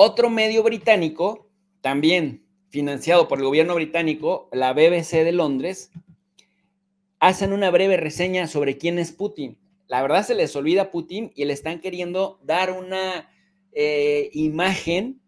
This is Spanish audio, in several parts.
Otro medio británico, también financiado por el gobierno británico, la BBC de Londres, hacen una breve reseña sobre quién es Putin. La verdad se les olvida Putin y le están queriendo dar una eh, imagen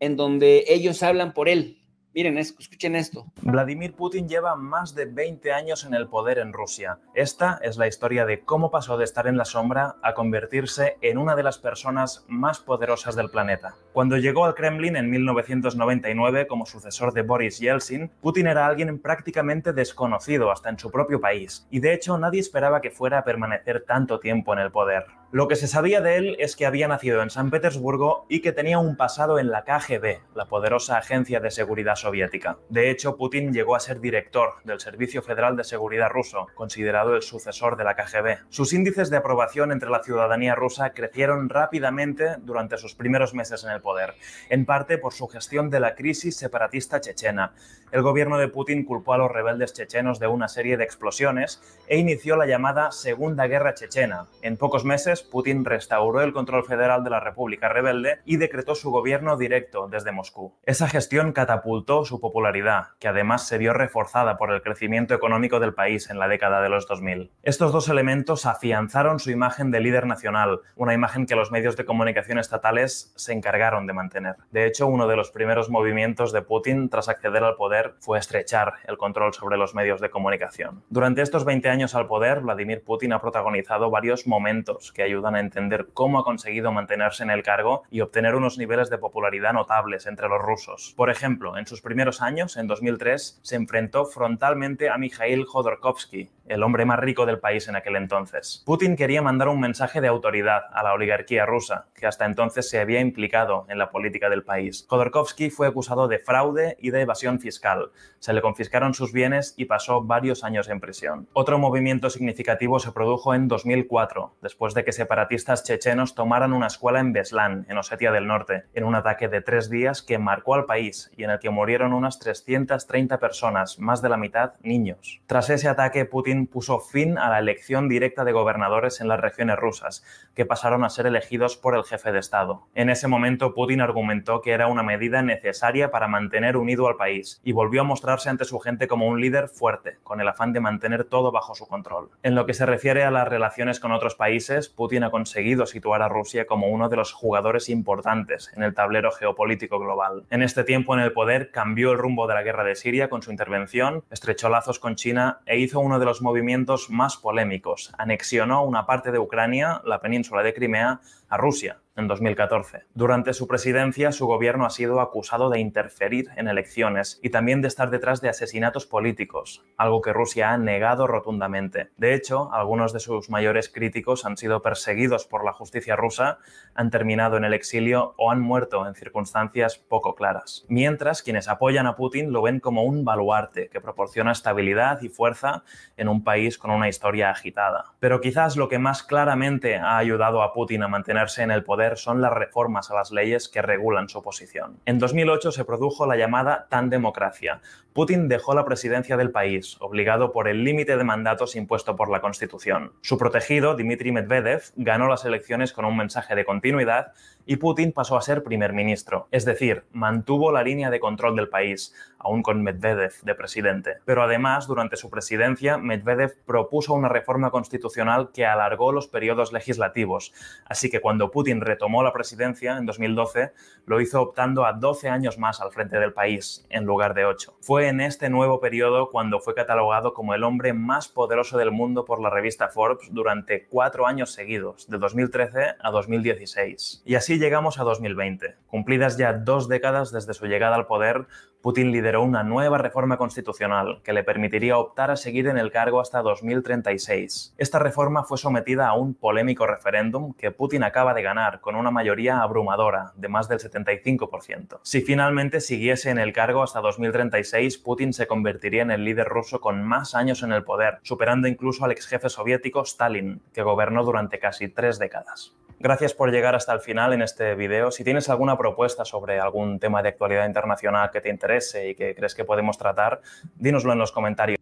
en donde ellos hablan por él. Miren, escuchen esto. Vladimir Putin lleva más de 20 años en el poder en Rusia. Esta es la historia de cómo pasó de estar en la sombra a convertirse en una de las personas más poderosas del planeta. Cuando llegó al Kremlin en 1999 como sucesor de Boris Yeltsin, Putin era alguien prácticamente desconocido hasta en su propio país, y de hecho nadie esperaba que fuera a permanecer tanto tiempo en el poder. Lo que se sabía de él es que había nacido en San Petersburgo y que tenía un pasado en la KGB, la poderosa agencia de seguridad soviética. De hecho, Putin llegó a ser director del Servicio Federal de Seguridad ruso, considerado el sucesor de la KGB. Sus índices de aprobación entre la ciudadanía rusa crecieron rápidamente durante sus primeros meses en el poder, en parte por su gestión de la crisis separatista chechena el gobierno de Putin culpó a los rebeldes chechenos de una serie de explosiones e inició la llamada Segunda Guerra Chechena. En pocos meses, Putin restauró el control federal de la República Rebelde y decretó su gobierno directo desde Moscú. Esa gestión catapultó su popularidad, que además se vio reforzada por el crecimiento económico del país en la década de los 2000. Estos dos elementos afianzaron su imagen de líder nacional, una imagen que los medios de comunicación estatales se encargaron de mantener. De hecho, uno de los primeros movimientos de Putin tras acceder al poder fue estrechar el control sobre los medios de comunicación. Durante estos 20 años al poder, Vladimir Putin ha protagonizado varios momentos que ayudan a entender cómo ha conseguido mantenerse en el cargo y obtener unos niveles de popularidad notables entre los rusos. Por ejemplo, en sus primeros años, en 2003, se enfrentó frontalmente a Mikhail Khodorkovsky, el hombre más rico del país en aquel entonces. Putin quería mandar un mensaje de autoridad a la oligarquía rusa, que hasta entonces se había implicado en la política del país. Khodorkovsky fue acusado de fraude y de evasión fiscal se le confiscaron sus bienes y pasó varios años en prisión. Otro movimiento significativo se produjo en 2004, después de que separatistas chechenos tomaran una escuela en Beslan, en Osetia del Norte, en un ataque de tres días que marcó al país y en el que murieron unas 330 personas, más de la mitad niños. Tras ese ataque, Putin puso fin a la elección directa de gobernadores en las regiones rusas, que pasaron a ser elegidos por el jefe de Estado. En ese momento, Putin argumentó que era una medida necesaria para mantener unido al país y volvió a mostrarse ante su gente como un líder fuerte, con el afán de mantener todo bajo su control. En lo que se refiere a las relaciones con otros países, Putin ha conseguido situar a Rusia como uno de los jugadores importantes en el tablero geopolítico global. En este tiempo en el poder cambió el rumbo de la guerra de Siria con su intervención, estrechó lazos con China e hizo uno de los movimientos más polémicos. Anexionó una parte de Ucrania, la península de Crimea, a Rusia en 2014. Durante su presidencia, su gobierno ha sido acusado de interferir en elecciones y también de estar detrás de asesinatos políticos, algo que Rusia ha negado rotundamente. De hecho, algunos de sus mayores críticos han sido perseguidos por la justicia rusa, han terminado en el exilio o han muerto en circunstancias poco claras. Mientras, quienes apoyan a Putin lo ven como un baluarte que proporciona estabilidad y fuerza en un país con una historia agitada. Pero quizás lo que más claramente ha ayudado a Putin a mantenerse en el poder son las reformas a las leyes que regulan su posición. En 2008 se produjo la llamada tan democracia. Putin dejó la presidencia del país, obligado por el límite de mandatos impuesto por la Constitución. Su protegido, Dmitry Medvedev, ganó las elecciones con un mensaje de continuidad y Putin pasó a ser primer ministro, es decir, mantuvo la línea de control del país, aún con Medvedev de presidente. Pero además, durante su presidencia, Medvedev propuso una reforma constitucional que alargó los periodos legislativos, así que cuando Putin retomó la presidencia en 2012, lo hizo optando a 12 años más al frente del país, en lugar de 8. Fue en este nuevo periodo cuando fue catalogado como el hombre más poderoso del mundo por la revista Forbes durante cuatro años seguidos, de 2013 a 2016. Y así llegamos a 2020. Cumplidas ya dos décadas desde su llegada al poder, Putin lideró una nueva reforma constitucional que le permitiría optar a seguir en el cargo hasta 2036. Esta reforma fue sometida a un polémico referéndum que Putin acaba de ganar con una mayoría abrumadora de más del 75%. Si finalmente siguiese en el cargo hasta 2036, Putin se convertiría en el líder ruso con más años en el poder, superando incluso al ex jefe soviético Stalin, que gobernó durante casi tres décadas. Gracias por llegar hasta el final en este video. Si tienes alguna propuesta sobre algún tema de actualidad internacional que te interese y que crees que podemos tratar, dínoslo en los comentarios.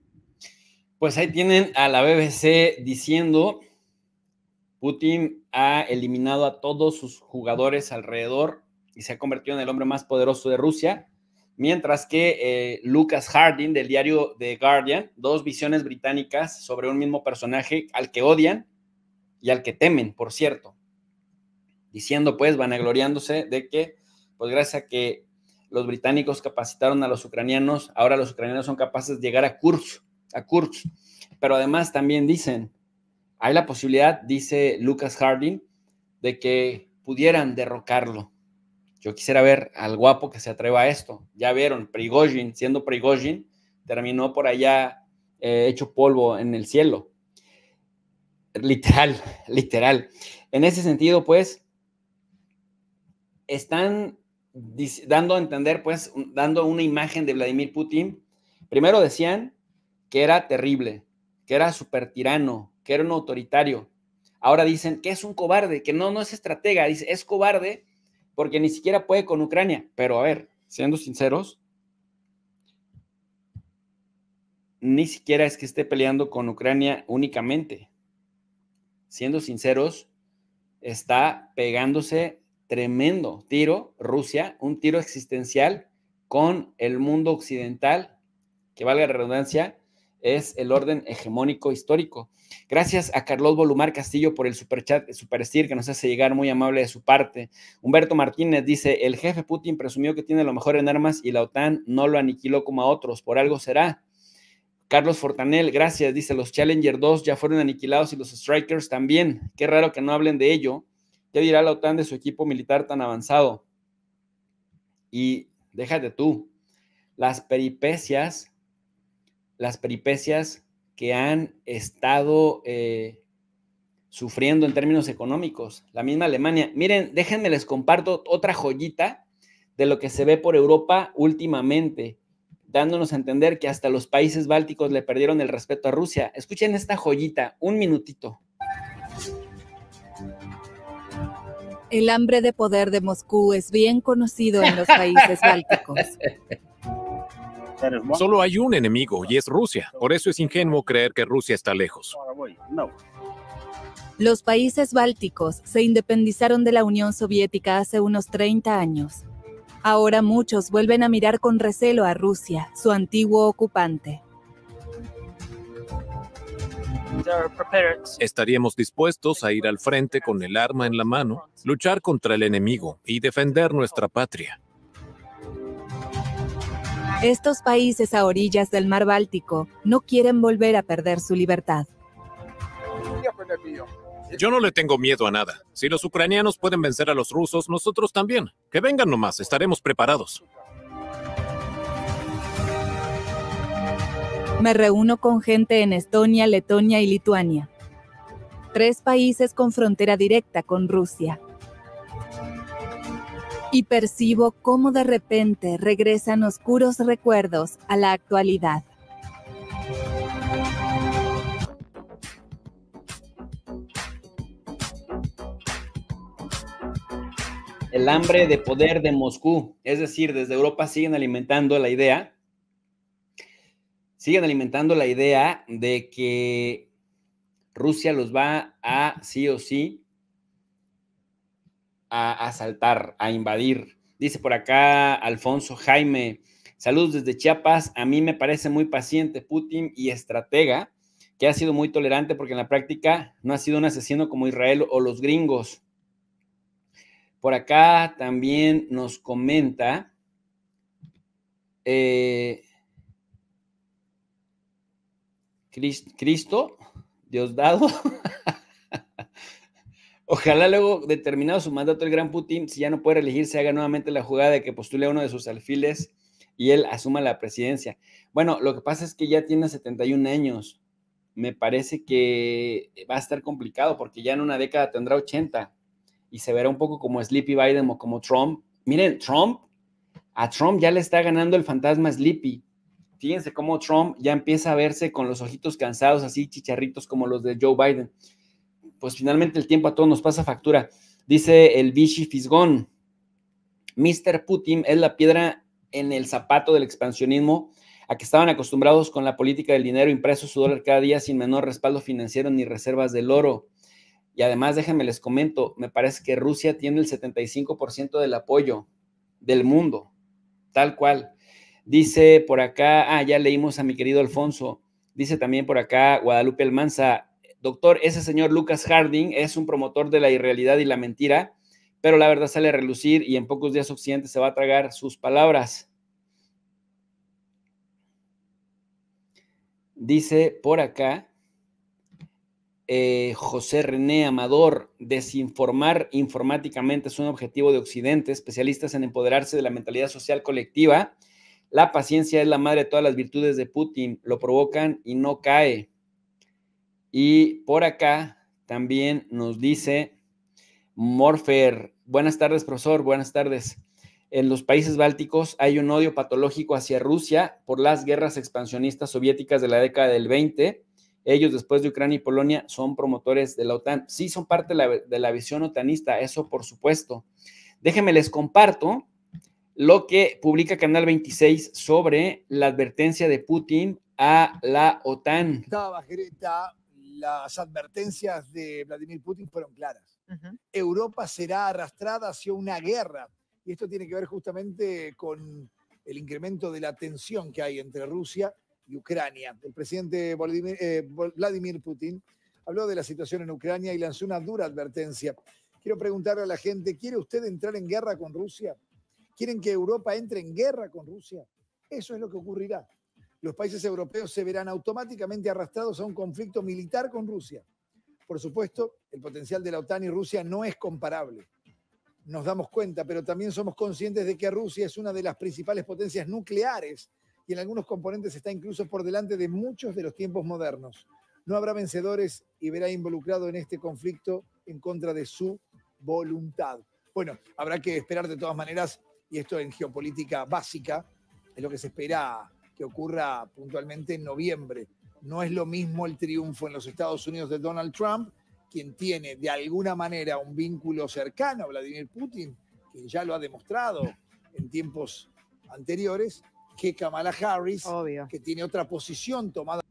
Pues ahí tienen a la BBC diciendo, Putin ha eliminado a todos sus jugadores alrededor y se ha convertido en el hombre más poderoso de Rusia, mientras que eh, Lucas Harding del diario The Guardian, dos visiones británicas sobre un mismo personaje al que odian y al que temen, por cierto diciendo pues, vanagloriándose de que, pues gracias a que los británicos capacitaron a los ucranianos, ahora los ucranianos son capaces de llegar a Kursk, a Kursk. Pero además también dicen, hay la posibilidad, dice Lucas Harding, de que pudieran derrocarlo. Yo quisiera ver al guapo que se atreva a esto. Ya vieron, Prigozhin, siendo Prigozhin, terminó por allá eh, hecho polvo en el cielo. Literal, literal. En ese sentido, pues, están dando a entender, pues, dando una imagen de Vladimir Putin. Primero decían que era terrible, que era súper tirano, que era un autoritario. Ahora dicen que es un cobarde, que no, no es estratega, dice, es cobarde porque ni siquiera puede con Ucrania. Pero a ver, siendo sinceros, ni siquiera es que esté peleando con Ucrania únicamente. Siendo sinceros, está pegándose tremendo tiro, Rusia, un tiro existencial con el mundo occidental, que valga la redundancia, es el orden hegemónico histórico. Gracias a Carlos Bolumar Castillo por el superchat, superestir que nos hace llegar muy amable de su parte. Humberto Martínez dice, el jefe Putin presumió que tiene lo mejor en armas y la OTAN no lo aniquiló como a otros, por algo será. Carlos Fortanel, gracias, dice, los Challenger 2 ya fueron aniquilados y los Strikers también. Qué raro que no hablen de ello. ¿Qué dirá la OTAN de su equipo militar tan avanzado? Y déjate tú, las peripecias, las peripecias que han estado eh, sufriendo en términos económicos, la misma Alemania. Miren, déjenme les comparto otra joyita de lo que se ve por Europa últimamente, dándonos a entender que hasta los países bálticos le perdieron el respeto a Rusia. Escuchen esta joyita, un minutito. El hambre de poder de Moscú es bien conocido en los países bálticos. Solo hay un enemigo y es Rusia. Por eso es ingenuo creer que Rusia está lejos. Los países bálticos se independizaron de la Unión Soviética hace unos 30 años. Ahora muchos vuelven a mirar con recelo a Rusia, su antiguo ocupante. Estaríamos dispuestos a ir al frente con el arma en la mano, luchar contra el enemigo y defender nuestra patria. Estos países a orillas del mar Báltico no quieren volver a perder su libertad. Yo no le tengo miedo a nada. Si los ucranianos pueden vencer a los rusos, nosotros también. Que vengan nomás, estaremos preparados. Me reúno con gente en Estonia, Letonia y Lituania, tres países con frontera directa con Rusia. Y percibo cómo de repente regresan oscuros recuerdos a la actualidad. el hambre de poder de Moscú. Es decir, desde Europa siguen alimentando la idea siguen alimentando la idea de que Rusia los va a sí o sí a asaltar, a invadir. Dice por acá Alfonso Jaime, saludos desde Chiapas, a mí me parece muy paciente Putin y estratega, que ha sido muy tolerante porque en la práctica no ha sido un asesino como Israel o los gringos. Por acá también nos comenta, eh, Cristo, Dios dado, Ojalá luego, determinado su mandato, el gran Putin, si ya no puede elegir, haga nuevamente la jugada de que postule a uno de sus alfiles y él asuma la presidencia. Bueno, lo que pasa es que ya tiene 71 años. Me parece que va a estar complicado porque ya en una década tendrá 80 y se verá un poco como Sleepy Biden o como Trump. Miren, Trump, a Trump ya le está ganando el fantasma Sleepy Fíjense cómo Trump ya empieza a verse con los ojitos cansados, así chicharritos como los de Joe Biden. Pues finalmente el tiempo a todos nos pasa factura. Dice el Vichy Fisgón, Mr. Putin es la piedra en el zapato del expansionismo a que estaban acostumbrados con la política del dinero impreso su dólar cada día sin menor respaldo financiero ni reservas del oro. Y además, déjenme les comento, me parece que Rusia tiene el 75% del apoyo del mundo, tal cual. Dice por acá, ah, ya leímos a mi querido Alfonso. Dice también por acá Guadalupe Almanza, doctor, ese señor Lucas Harding es un promotor de la irrealidad y la mentira, pero la verdad sale a relucir y en pocos días Occidente se va a tragar sus palabras. Dice por acá eh, José René Amador, desinformar informáticamente es un objetivo de Occidente, especialistas en empoderarse de la mentalidad social colectiva la paciencia es la madre de todas las virtudes de Putin, lo provocan y no cae. Y por acá también nos dice Morfer, buenas tardes profesor, buenas tardes. En los países bálticos hay un odio patológico hacia Rusia por las guerras expansionistas soviéticas de la década del 20. Ellos, después de Ucrania y Polonia, son promotores de la OTAN. Sí, son parte de la, visión otanista, eso por supuesto. Déjenme les comparto lo que publica Canal 26 sobre la advertencia de Putin a la OTAN. las advertencias de Vladimir Putin fueron claras. Europa será arrastrada hacia una guerra. Y esto tiene que ver justamente con el incremento de la tensión que hay entre Rusia y Ucrania. El presidente eh, Vladimir Putin habló de la situación en Ucrania y lanzó una dura advertencia. Quiero preguntarle a la gente, ¿quiere usted entrar en guerra con Rusia? quieren que Europa entre en guerra con Rusia. Eso es lo que ocurrirá. Los países europeos se verán automáticamente arrastrados a un conflicto militar con Rusia. Por supuesto, el potencial de la OTAN y Rusia no es comparable. Nos damos cuenta, pero también somos conscientes de que Rusia es una de las principales potencias nucleares y en algunos componentes está incluso por delante de muchos de los tiempos modernos. No habrá vencedores y verá involucrado en este conflicto en contra de su voluntad. Bueno, habrá que esperar de todas maneras y esto en geopolítica básica es lo que se espera que ocurra puntualmente en noviembre. No es lo mismo el triunfo en los Estados Unidos de Donald Trump, quien tiene de alguna manera un vínculo cercano a Vladimir Putin, quien ya lo ha demostrado en tiempos anteriores, que Kamala Harris, que tiene otra posición tomada.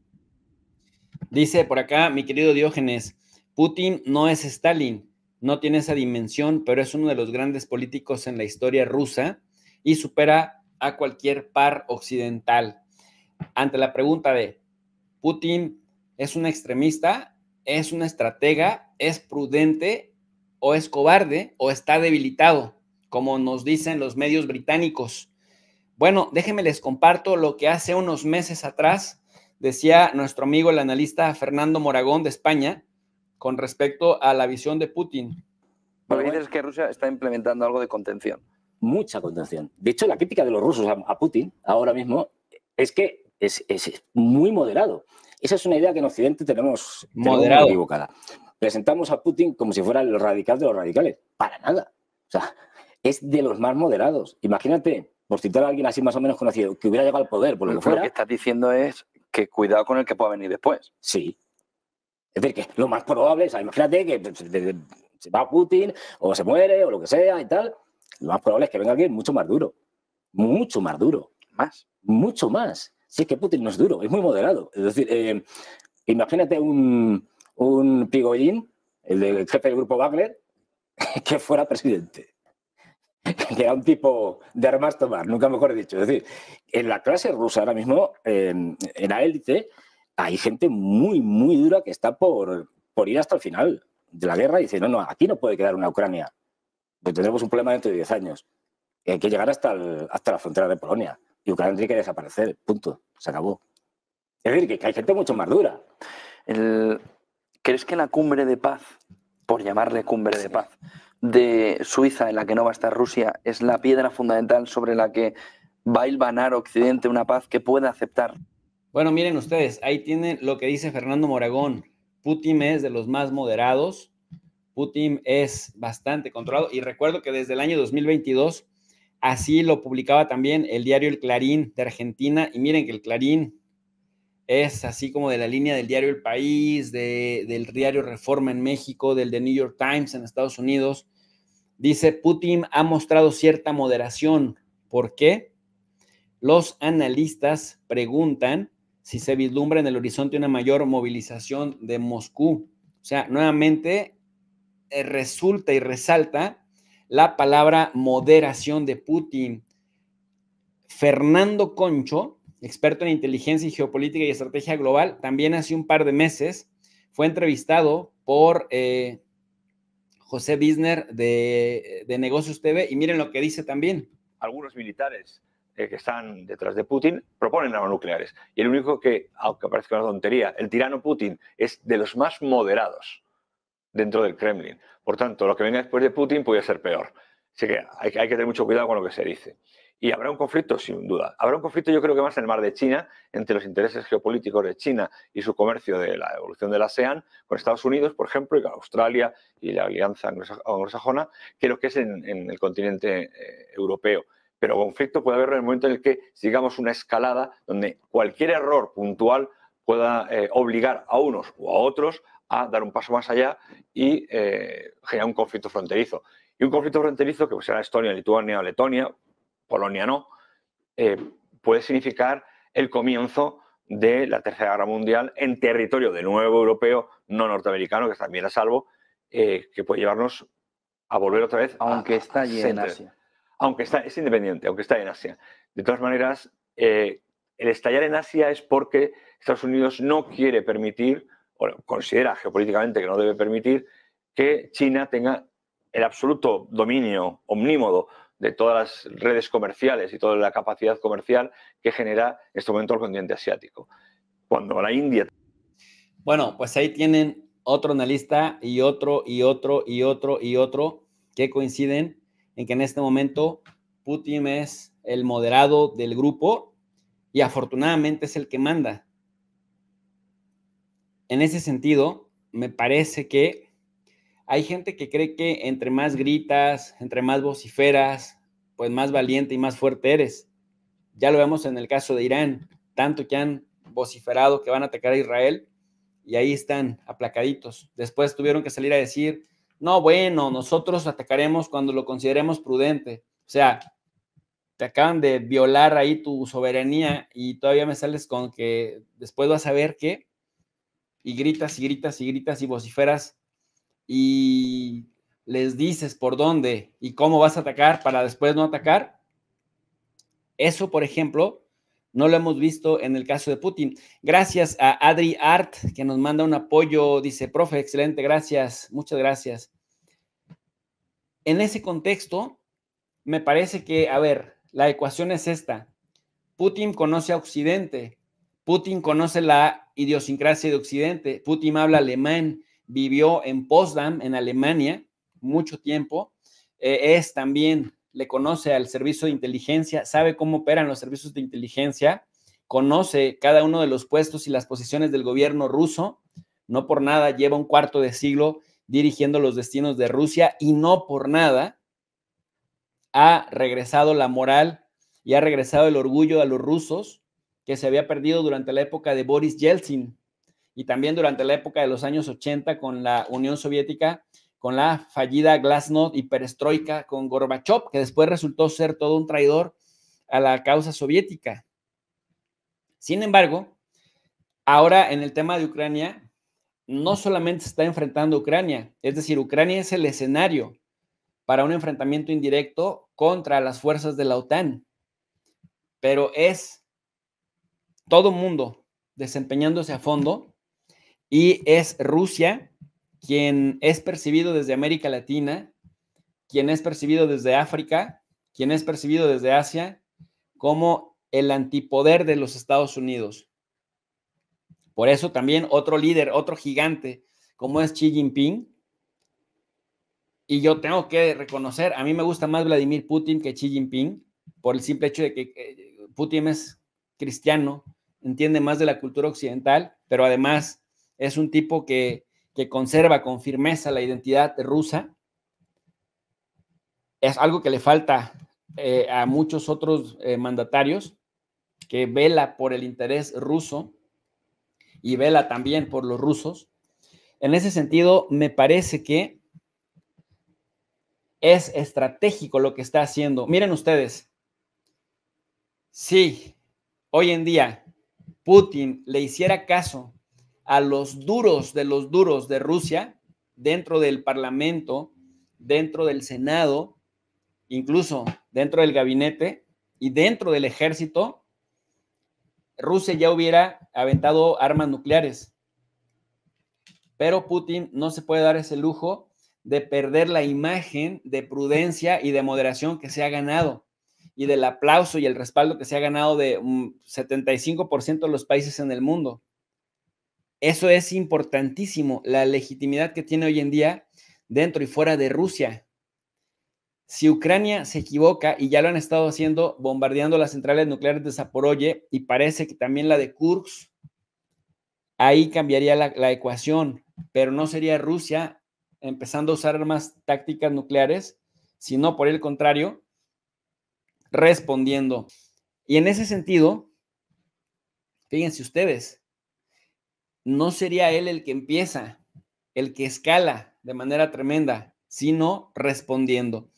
Dice por acá mi querido Diógenes, Putin no es Stalin, no tiene esa dimensión, pero es uno de los grandes políticos en la historia rusa y supera a cualquier par occidental. Ante la pregunta de, ¿Putin es un extremista? ¿Es una estratega? ¿Es prudente? ¿O es cobarde? ¿O está debilitado? Como nos dicen los medios británicos. Bueno, déjenme les comparto lo que hace unos meses atrás decía nuestro amigo el analista Fernando Moragón de España, con respecto a la visión de Putin. Lo que dices es que Rusia está implementando algo de contención. Mucha contención. De hecho, la crítica de los rusos a, Putin ahora mismo es que es, muy moderado. Esa es una idea que en Occidente tenemos, equivocada. Presentamos a Putin como si fuera el radical de los radicales. Para nada. O sea, es de los más moderados. Imagínate, por citar a alguien así más o menos conocido, que hubiera llegado al poder, por lo que Lo que estás diciendo es que cuidado con el que pueda venir después. Sí, es decir, que lo más probable, imagínate que pues, se va Putin o se muere o lo que sea y tal, lo más probable es que venga alguien mucho más duro, mucho más duro, más, mucho más. Si es que Putin no es duro, es muy moderado. Es decir, eh, imagínate un, un pigollín, el, jefe del grupo Wagner, que fuera presidente. Que era un tipo de armas tomar, nunca mejor dicho. Es decir, en la clase rusa ahora mismo, eh, en la élite, hay gente muy, muy dura que está por, ir hasta el final de la guerra y dice, no, no, aquí no puede quedar una Ucrania, pues tendremos un problema dentro de 10 años. hay que llegar hasta, hasta la frontera de Polonia y Ucrania tiene que desaparecer, punto, se acabó. Es decir, que hay gente mucho más dura. ¿Crees que la cumbre de paz, por llamarle cumbre de paz, de Suiza, en la que no va a estar Rusia, es la piedra fundamental sobre la que va a ilvanar Occidente una paz que pueda aceptar bueno, miren ustedes, ahí tienen lo que dice Fernando Moragón. Putin es de los más moderados. Putin es bastante controlado. Y recuerdo que desde el año 2022, así lo publicaba también el diario El Clarín de Argentina. Y miren que el Clarín es así como de la línea del diario El País, del diario Reforma en México, del de New York Times en Estados Unidos. Dice, Putin ha mostrado cierta moderación. ¿Por qué? Los analistas preguntan si se vislumbra en el horizonte una mayor movilización de Moscú. O sea, nuevamente eh, resulta y resalta la palabra moderación de Putin. Fernando Concho, experto en inteligencia y geopolítica y estrategia global, también hace un par de meses fue entrevistado por eh, José Bisner de, de Negocios TV y miren lo que dice también. Algunos militares eh, que están detrás de Putin proponen armas nucleares. Y el único que, aunque parezca una tontería, el tirano Putin es de los más moderados dentro del Kremlin. Por tanto, lo que venga después de Putin puede ser peor. Así que hay, que tener mucho cuidado con lo que se dice. Y habrá un conflicto, sin duda. Habrá un conflicto, yo creo que más en el mar de China, entre los intereses geopolíticos de China y su comercio de la evolución de la ASEAN con Estados Unidos, por ejemplo, y con Australia y la Alianza Anglosajona, que lo que es en, el continente eh, europeo pero conflicto puede haber en el momento en el que sigamos una escalada donde cualquier error puntual pueda eh, obligar a unos o a otros a dar un paso más allá y eh, generar un conflicto fronterizo. Y un conflicto fronterizo, que será Estonia, Lituania Letonia, Polonia no, eh, puede significar el comienzo de la Tercera Guerra Mundial en territorio de nuevo europeo, no norteamericano, que también a salvo, que puede llevarnos a volver otra vez. Aunque a, está allí en Asia aunque está, es independiente, aunque está en Asia. De todas maneras, eh, el estallar en Asia es porque Estados Unidos no quiere permitir, o considera geopolíticamente que no debe permitir, que China tenga el absoluto dominio omnímodo de todas las redes comerciales y toda la capacidad comercial que genera en este momento el continente asiático. Cuando la India... Bueno, pues ahí tienen otro analista y otro y otro y otro y otro que coinciden en que en este momento Putin es el moderado del grupo y afortunadamente es el que manda. En ese sentido, me parece que hay gente que cree que entre más gritas, entre más vociferas, pues más valiente y más fuerte eres. Ya lo vemos en el caso de Irán, tanto que han vociferado que van a atacar a Israel y ahí están aplacaditos. Después tuvieron que salir a decir no, bueno, nosotros atacaremos cuando lo consideremos prudente. O sea, te acaban de violar ahí tu soberanía y todavía me sales con que después vas a ver qué. Y gritas y gritas y gritas y vociferas y les dices por dónde y cómo vas a atacar para después no atacar. Eso, por ejemplo, no lo hemos visto en el caso de Putin. Gracias a Adri Art, que nos manda un apoyo. Dice, profe, excelente, gracias, muchas gracias. En ese contexto, me parece que, a ver, la ecuación es esta. Putin conoce a Occidente, Putin conoce la idiosincrasia de Occidente, Putin habla alemán, vivió en Potsdam, en Alemania, mucho tiempo, eh, es también le conoce al servicio de inteligencia, sabe cómo operan los servicios de inteligencia, conoce cada uno de los puestos y las posiciones del gobierno ruso. No por nada lleva un cuarto de siglo dirigiendo los destinos de Rusia y no por nada ha regresado la moral y ha regresado el orgullo a los rusos que se había perdido durante la época de Boris Yeltsin y también durante la época de los años 80 con la Unión Soviética con la fallida Glasnost y perestroika con Gorbachev, que después resultó ser todo un traidor a la causa soviética. Sin embargo, ahora en el tema de Ucrania, no solamente se está enfrentando Ucrania, es decir, Ucrania es el escenario para un enfrentamiento indirecto contra las fuerzas de la OTAN, pero es todo mundo desempeñándose a fondo y es Rusia quien es percibido desde América Latina, quien es percibido desde África, quien es percibido desde Asia, como el antipoder de los Estados Unidos. Por eso también otro líder, otro gigante, como es Xi Jinping. Y yo tengo que reconocer, a mí me gusta más Vladimir Putin que Xi Jinping, por el simple hecho de que eh, Putin es cristiano, entiende más de la cultura occidental, pero además es un tipo que que conserva con firmeza la identidad rusa. Es algo que le falta eh, a muchos otros eh, mandatarios, que vela por el interés ruso y vela también por los rusos. En ese sentido, me parece que es estratégico lo que está haciendo. Miren ustedes, si hoy en día Putin le hiciera caso a los duros de los duros de Rusia dentro del Parlamento, dentro del Senado, incluso dentro del gabinete y dentro del ejército, Rusia ya hubiera aventado armas nucleares. Pero Putin no se puede dar ese lujo de perder la imagen de prudencia y de moderación que se ha ganado y del aplauso y el respaldo que se ha ganado de un mm, 75% de los países en el mundo. Eso es importantísimo, la legitimidad que tiene hoy en día dentro y fuera de Rusia. Si Ucrania se equivoca, y ya lo han estado haciendo, bombardeando las centrales nucleares de Zaporoye y parece que también la de Kursk, ahí cambiaría la, la ecuación, pero no sería Rusia empezando a usar armas tácticas nucleares, sino por el contrario, respondiendo. Y en ese sentido, fíjense ustedes, no sería él el que empieza, el que escala de manera tremenda, sino respondiendo.